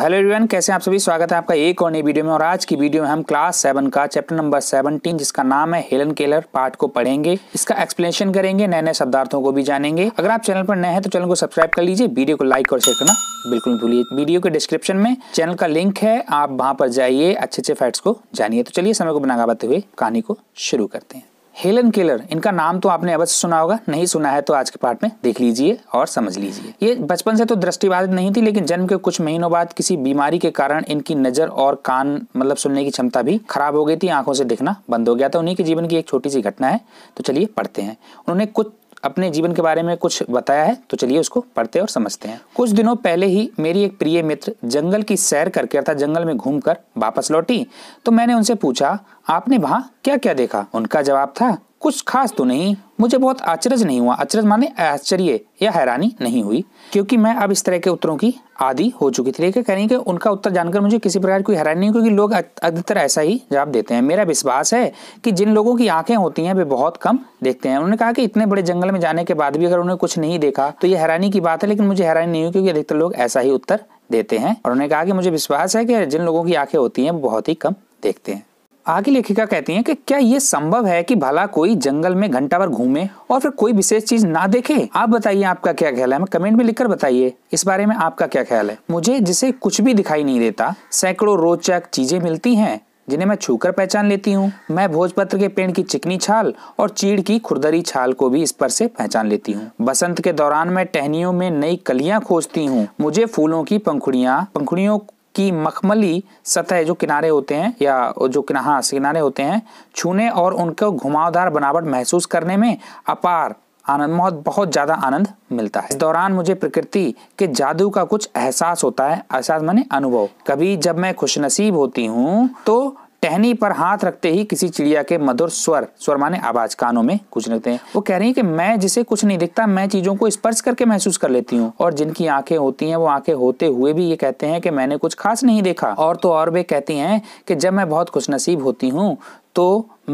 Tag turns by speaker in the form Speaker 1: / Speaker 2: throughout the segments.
Speaker 1: hello everyone कैसे आप सभी स्वागत है आपका एक और नई वीडियो में और आज की वीडियो में हम क्लास सेवन का चैप्टर नंबर सेवनटीन जिसका नाम है हेलन केलर पार्ट को पढ़ेंगे इसका एक्सप्लेनेशन करेंगे नए नए शब्दार्थों को भी जानेंगे अगर आप चैनल पर नए हैं तो चैनल को सब्सक्राइब कर लीजिए वीडियो को लाइक और शेयर करना बिल्कुल भूलिए वीडियो के डिस्क्रिप्शन में चैनल का लिंक है आप वहाँ पर जाइए अच्छे अच्छे फैक्ट्स को जानिए तो चलिए समय को बनागा बताते हुए कहानी को शुरू करते हैं हेलन केलर इनका नाम तो आपने अवश्य सुना होगा नहीं सुना है तो आज के पार्ट में देख लीजिए और समझ लीजिए ये बचपन से तो दृष्टिबाधित नहीं थी लेकिन जन्म के कुछ महीनों बाद किसी बीमारी के कारण इनकी नजर और कान मतलब सुनने की क्षमता भी खराब हो गई थी आंखों से दिखना बंद हो गया था उन्हीं के जीवन की एक छोटी सी घटना है तो चलिए पढ़ते हैं उन्होंने कुछ अपने जीवन के बारे में कुछ बताया है तो चलिए उसको पढ़ते और समझते हैं कुछ दिनों पहले ही मेरी एक प्रिय मित्र जंगल की सैर करके अर्थात जंगल में घूमकर वापस लौटी तो मैंने उनसे पूछा आपने वहाँ क्या क्या देखा उनका जवाब था कुछ खास तो नहीं मुझे बहुत आचरज नहीं हुआ आचरज माने आश्चर्य या हैरानी नहीं हुई क्योंकि मैं अब इस तरह के उत्तरों की आदि हो चुकी थी लेकिन कहेंगे उनका उत्तर जानकर मुझे किसी प्रकार की हैरानी नहीं क्योंकि लोग अधिकतर ऐसा ही जवाब देते हैं मेरा विश्वास है कि जिन लोगों की आंखें होती हैं वे बहुत कम देखते हैं उन्होंने कहा कि इतने बड़े जंगल में जाने के बाद भी अगर उन्होंने कुछ नहीं देखा तो ये हैरानी की बात है लेकिन मुझे हैरानी नहीं हुई क्योंकि अधिकतर लोग ऐसा ही उत्तर देते हैं और उन्होंने कहा कि मुझे विश्वास है कि जिन लोगों की आंखें होती हैं वो बहुत ही कम देखते हैं आगे लेखिका कहती हैं कि क्या ये संभव है कि भला कोई जंगल में घंटा भर घूमे और फिर कोई विशेष चीज ना देखे आप बताइए आपका क्या ख्याल है हमें कमेंट में लिखकर बताइए इस बारे में आपका क्या ख्याल है मुझे जिसे कुछ भी दिखाई नहीं देता सैकड़ों रोचक चीजें मिलती हैं जिन्हें मैं छूकर पहचान लेती हूँ मैं भोजपत्र के पेड़ की चिकनी छाल और चीड़ की खुरदरी छाल को भी इस पर से पहचान लेती हूँ बसंत के दौरान मैं टहनियों में नई कलियां खोजती हूँ मुझे फूलों की पंखुड़िया पंखुड़ियों कि मखमली सतह जो किनारे होते हैं या जो किना हाँ किनारे होते हैं छूने और उनको घुमावदार बनावट महसूस करने में अपार आनंद बहुत बहुत ज़्यादा आनंद मिलता है इस दौरान मुझे प्रकृति के जादू का कुछ एहसास होता है एहसास माने अनुभव कभी जब मैं खुशनसीब होती हूँ तो टहनी पर हाथ रखते ही किसी चिड़िया के मधुर स्वर स्वर माने आवाज कानों में कुछ लगते हैं वो कह रही है कि मैं जिसे कुछ नहीं दिखता मैं चीजों को स्पर्श करके महसूस कर लेती हूँ और जिनकी आंखें होती हैं वो आंखें होते हुए भी ये कहते हैं कि मैंने कुछ खास नहीं देखा और तो और वे कहती हैं कि जब मैं बहुत खुश नसीब होती हूँ तो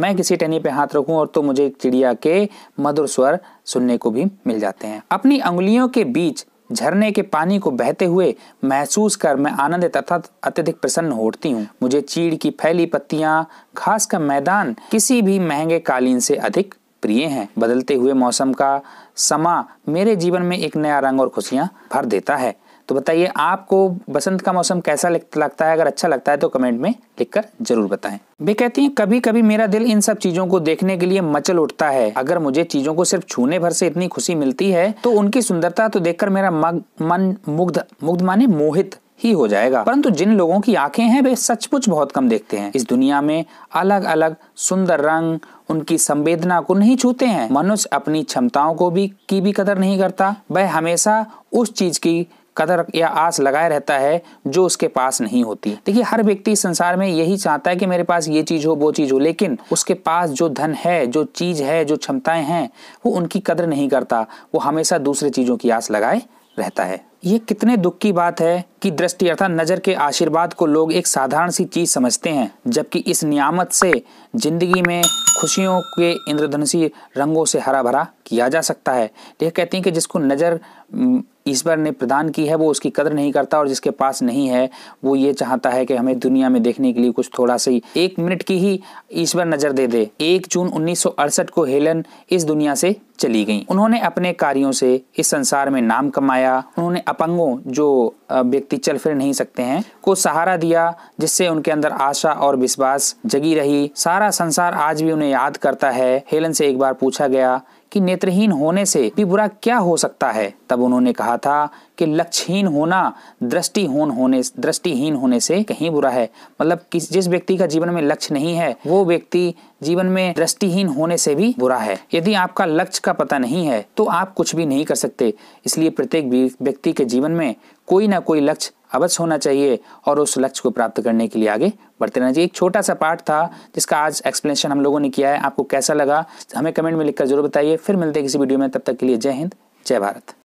Speaker 1: मैं किसी टहनी पे हाथ रखूं और तो मुझे चिड़िया के मधुर स्वर सुनने को भी मिल जाते हैं अपनी उंगलियों के बीच झरने के पानी को बहते हुए महसूस कर मैं आनंद तथा अत्यधिक प्रसन्न होती हूँ मुझे चीड़ की फैली पत्तियाँ घास का मैदान किसी भी महंगे कालीन से अधिक प्रिय हैं बदलते हुए मौसम का समा मेरे जीवन में एक नया रंग और खुशियाँ भर देता है तो बताइए आपको बसंत का मौसम कैसा लगता है अगर अच्छा लगता है तो कमेंट में लिखकर जरूर बताएं वे कहती हैं कभी कभी मेरा दिल इन सब चीजों को देखने के लिए मचल उठता है अगर मुझे चीजों को सिर्फ छूने भर से इतनी खुशी मिलती है तो उनकी सुंदरता तो देखकर मेरा मन मुग्ध मुग्ध माने मोहित ही हो जाएगा परंतु जिन लोगों की आंखें हैं वे सचमुच बहुत कम देखते हैं इस दुनिया में अलग अलग सुंदर रंग उनकी संवेदना को नहीं छूते हैं मनुष्य अपनी क्षमताओं को भी की भी कदर नहीं करता वह हमेशा उस चीज की कदर या आस लगाए रहता है जो उसके पास नहीं होती देखिए हर व्यक्ति संसार में यही चाहता है कि मेरे पास ये चीज हो वो चीज हो लेकिन उसके पास जो धन है जो चीज है जो क्षमताएं हैं वो उनकी कदर नहीं करता वो हमेशा दूसरे चीजों की आस लगाए रहता है ये कितने दुख की बात है कि दृष्टि अर्थात नजर के आशीर्वाद को लोग एक साधारण सी चीज समझते हैं जबकि इस नियामत से जिंदगी में खुशियों के इंद्रधनुषी रंगों से हरा भरा किया जा सकता है यह कहते हैं कि जिसको नजर ईश्वर ने प्रदान की है वो उसकी कदर नहीं करता और जिसके पास नहीं है वो ये चाहता है कि हमें दुनिया में देखने के लिए कुछ थोड़ा सा एक मिनट की ही ईश्वर नज़र दे दे एक जून उन्नीस को हेलन इस दुनिया से चली गई उन्होंने अपने कार्यों से इस संसार में नाम कमाया उन्होंने अपंगों जो व्यक्ति चल फिर नहीं सकते हैं को सहारा दिया जिससे उनके अंदर आशा और विश्वास जगी रही सारा संसार आज भी उन्हें याद करता है हेलन से एक बार पूछा गया कि नेत्रहीन होने से भी बुरा क्या हो सकता है तब उन्होंने कहा था कि लक्ष्यहीन होना दृष्टिहीन होने दृष्टिहीन होने से कहीं बुरा है मतलब किस जिस व्यक्ति का जीवन में लक्ष्य नहीं है वो व्यक्ति जीवन में दृष्टिहीन होने से भी बुरा है यदि आपका लक्ष्य का पता नहीं है तो आप कुछ भी नहीं कर सकते इसलिए प्रत्येक व्यक्ति के जीवन में कोई ना कोई लक्ष्य अवश्य होना चाहिए और उस लक्ष्य को प्राप्त करने के लिए आगे बढ़ते रहना चाहिए एक छोटा सा पार्ट था जिसका आज एक्सप्लेनेशन हम लोगों ने किया है आपको कैसा लगा हमें कमेंट में लिखकर जरूर बताइए फिर मिलते हैं किसी वीडियो में तब तक के लिए जय हिंद जय भारत